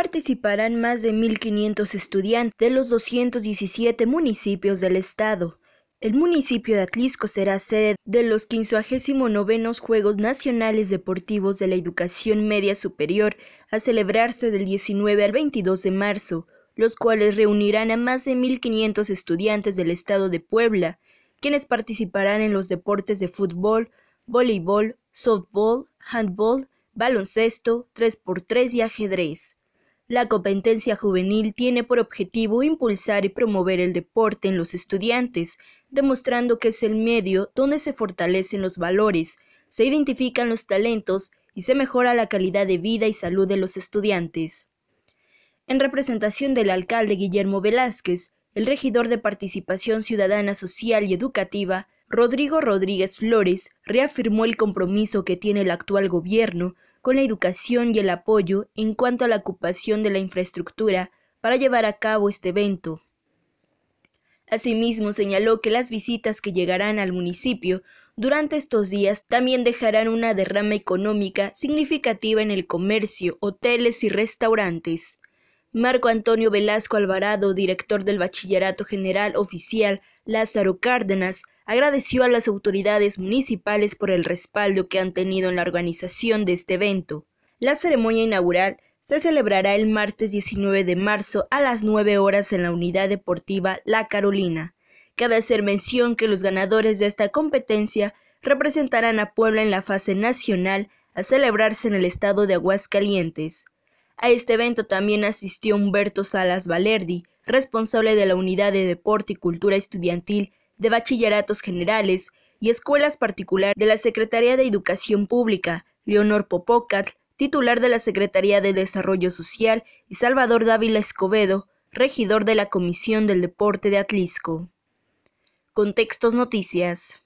participarán más de 1.500 estudiantes de los 217 municipios del estado. El municipio de Atlisco será sede de los 59 Juegos Nacionales Deportivos de la Educación Media Superior a celebrarse del 19 al 22 de marzo, los cuales reunirán a más de 1.500 estudiantes del estado de Puebla, quienes participarán en los deportes de fútbol, voleibol, softball, handball, baloncesto, 3x3 y ajedrez. La competencia juvenil tiene por objetivo impulsar y promover el deporte en los estudiantes, demostrando que es el medio donde se fortalecen los valores, se identifican los talentos y se mejora la calidad de vida y salud de los estudiantes. En representación del alcalde Guillermo Velázquez, el regidor de Participación Ciudadana Social y Educativa, Rodrigo Rodríguez Flores, reafirmó el compromiso que tiene el actual gobierno con la educación y el apoyo en cuanto a la ocupación de la infraestructura para llevar a cabo este evento. Asimismo, señaló que las visitas que llegarán al municipio durante estos días también dejarán una derrama económica significativa en el comercio, hoteles y restaurantes. Marco Antonio Velasco Alvarado, director del Bachillerato General Oficial Lázaro Cárdenas, agradeció a las autoridades municipales por el respaldo que han tenido en la organización de este evento. La ceremonia inaugural se celebrará el martes 19 de marzo a las 9 horas en la unidad deportiva La Carolina. Cabe hacer mención que los ganadores de esta competencia representarán a Puebla en la fase nacional a celebrarse en el estado de Aguascalientes. A este evento también asistió Humberto Salas Valerdi, responsable de la Unidad de Deporte y Cultura Estudiantil de bachilleratos generales y escuelas particulares de la Secretaría de Educación Pública, Leonor Popocat, titular de la Secretaría de Desarrollo Social, y Salvador Dávila Escobedo, regidor de la Comisión del Deporte de Atlisco. Contextos Noticias.